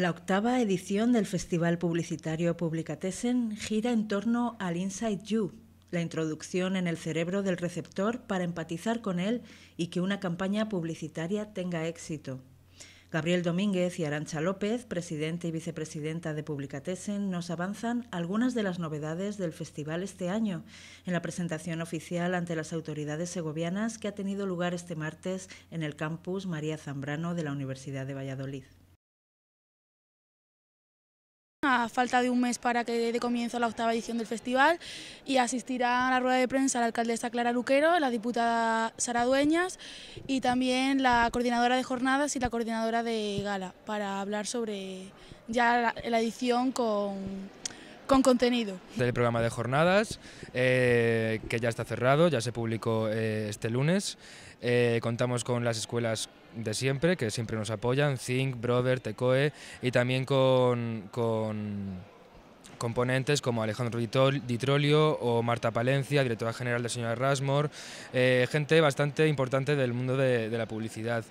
La octava edición del Festival Publicitario Publicatesen gira en torno al Inside You, la introducción en el cerebro del receptor para empatizar con él y que una campaña publicitaria tenga éxito. Gabriel Domínguez y Arancha López, presidente y vicepresidenta de Publicatesen, nos avanzan algunas de las novedades del festival este año en la presentación oficial ante las autoridades segovianas que ha tenido lugar este martes en el campus María Zambrano de la Universidad de Valladolid. A falta de un mes para que dé comienzo la octava edición del festival y asistirá a la rueda de prensa la alcaldesa Clara Luquero, la diputada Sara Dueñas y también la coordinadora de jornadas y la coordinadora de gala para hablar sobre ya la edición con, con contenido. del programa de jornadas, eh, que ya está cerrado, ya se publicó eh, este lunes. Eh, contamos con las escuelas de siempre, que siempre nos apoyan, Think, Brother, Tecoe, y también con, componentes como Alejandro Ditrolio o Marta Palencia, directora general de Señora Rasmor, gente bastante importante del mundo de, de la publicidad.